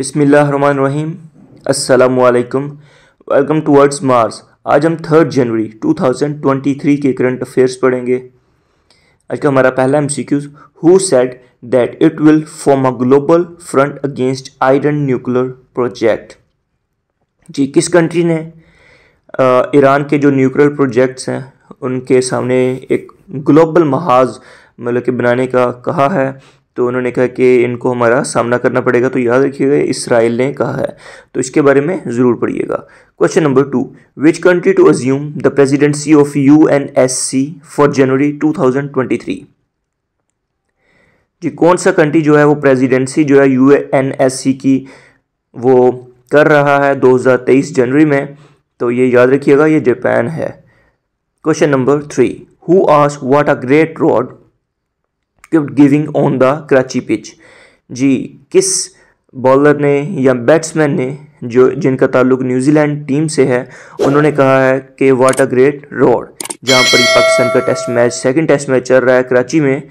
बिसमीम असलकम welcome towards Mars आज हम थर्ड जनवरी 2023 के करंट अफेयर्स पढ़ेंगे आज का हमारा पहला M C Qs who said that it will form a global front against Iran nuclear project जी किस कंट्री ने ईरान के जो न्यूक्लियर प्रोजेक्ट्स हैं उनके सामने एक ग्लोबल महाज मतलब कि बनाने का कहा है तो उन्होंने कहा कि इनको हमारा सामना करना पड़ेगा तो याद रखिएगा इसराइल ने कहा है तो इसके बारे में ज़रूर पढ़िएगा question number two which country to assume the presidency of U N S C for January two thousand twenty three जी कौन सा कंट्री जो है वो प्रेजिडेंसी जो है यू एन एस सी की वो कर रहा है दो हज़ार तेईस जनवरी में तो ये याद रखिएगा ये जापान है question number three who has what a great rod giving on the Karachi pitch जी किस बॉलर ने या बैट्समैन ने जो जिनका ताल्लुक न्यूजीलैंड टीम से है उन्होंने कहा है कि वाट अ ग्रेट रोड जहाँ पर पाकिस्तान का test match second test match चल रहा है कराची में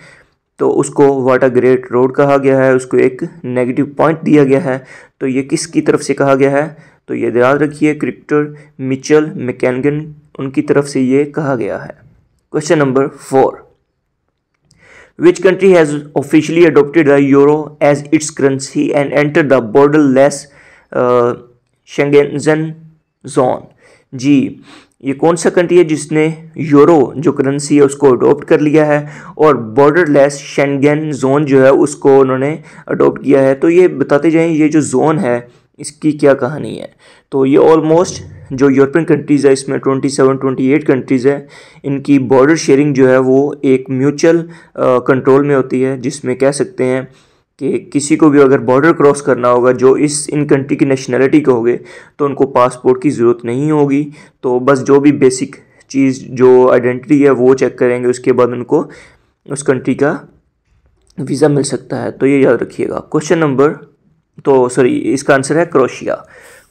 तो उसको वाट अ ग्रेट रोड कहा गया है उसको एक नेगेटिव पॉइंट दिया गया है तो ये किस की तरफ से कहा गया है तो ये याद रखिए क्रिकेटर मिचल मैकेनगन उनकी तरफ से ये कहा गया है question number four Which country has officially adopted the euro as its currency and entered the borderless uh, Schengen zone? जी ये कौन सा कंट्री है जिसने यूरो जो करेंसी है उसको अडोप्ट कर लिया है और बॉर्डरलेस शेंगेन जोन जो है उसको उन्होंने अडोप्ट किया है तो ये बताते जाएं ये जो जोन है इसकी क्या कहानी है तो ये ऑलमोस्ट जो यूरोपियन कंट्रीज़ है इसमें 27 28 कंट्रीज़ है इनकी बॉर्डर शेयरिंग जो है वो एक म्यूचुअल कंट्रोल में होती है जिसमें कह सकते हैं कि किसी को भी अगर बॉर्डर क्रॉस करना होगा जो इस इन कंट्री की नेशनैलिटी के होगे तो उनको पासपोर्ट की ज़रूरत नहीं होगी तो बस जो भी बेसिक चीज़ जो आइडेंटिटी है वो चेक करेंगे उसके बाद उनको उस कंट्री का वीज़ा मिल सकता है तो ये याद रखिएगा क्वेश्चन नंबर तो सॉरी इसका आंसर है Croatia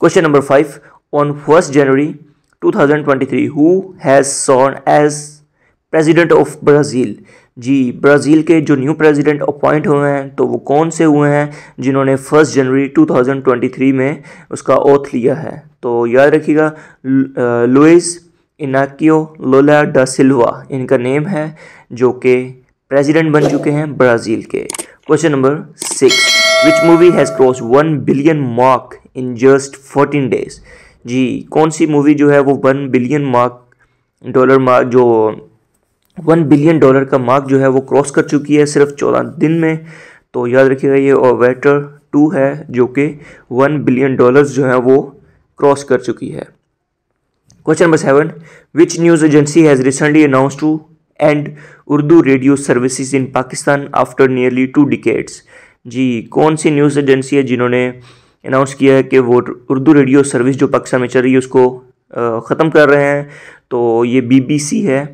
question number five on first January 2023 who has sworn as president of Brazil जी ब्राज़ील के जो न्यू प्रेसिडेंट अपॉइंट हुए हैं तो वो कौन से हुए हैं जिन्होंने फर्स्ट जनवरी 2023 में उसका ओथ लिया है तो याद रखिएगा लुइस इनाकियो लोला डा सिल्वा इनका नेम है जो कि प्रेसिडेंट बन चुके हैं ब्राज़ील के question number six which movie has cross one billion mark in just fourteen days जी कौन सी मूवी जो है वो one billion mark dollar mark जो वन बिलियन डॉलर का मार्क जो है वो क्रॉस कर चुकी है सिर्फ चौदह दिन में तो याद रखिएगा ये और वेटर टू है जो कि वन बिलियन डॉलर्स जो है वो क्रॉस कर चुकी है question number seven which news agency has recently announce to end Urdu radio services in Pakistan after nearly two decades जी कौन सी न्यूज़ एजेंसी है जिन्होंने अनाउंस किया है कि वो उर्दू रेडियो सर्विस जो पाकिस्तान में चल रही है उसको ख़त्म कर रहे हैं तो ये बीबीसी है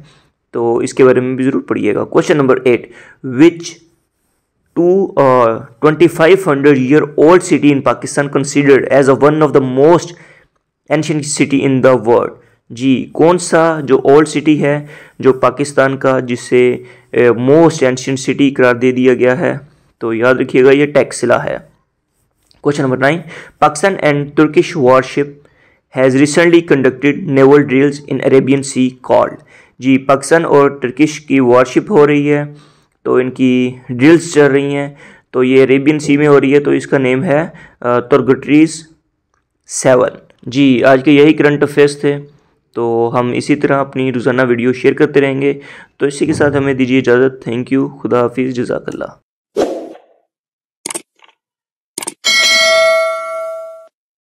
तो इसके बारे में भी ज़रूर पढ़िएगा question number eight which two twenty five hundred year old city in Pakistan considered as a one of the most ancient city in the world जी कौन सा जो ओल्ड सिटी है जो पाकिस्तान का जिसे मोस्ट एनशेंट सिटी करार दे दिया गया है तो याद रखिएगा ये टैक्सिला है question number nine Pakistan and Turkish warship has recently conducted naval drills in Arabian sea called जी पाकिस्तान और टर्किश की वॉरशिप हो रही है तो इनकी ड्रिल्स चल रही हैं तो ये अरेबियन सी में हो रही है तो इसका नेम है तुर्गट्रीज सेवन जी आज के यही करंट अफेयर्स थे तो हम इसी तरह अपनी रोज़ाना वीडियो शेयर करते रहेंगे तो इसी के साथ हमें दीजिए इजाज़त थैंक यू खुदा हाफिज़ जजाकल्ला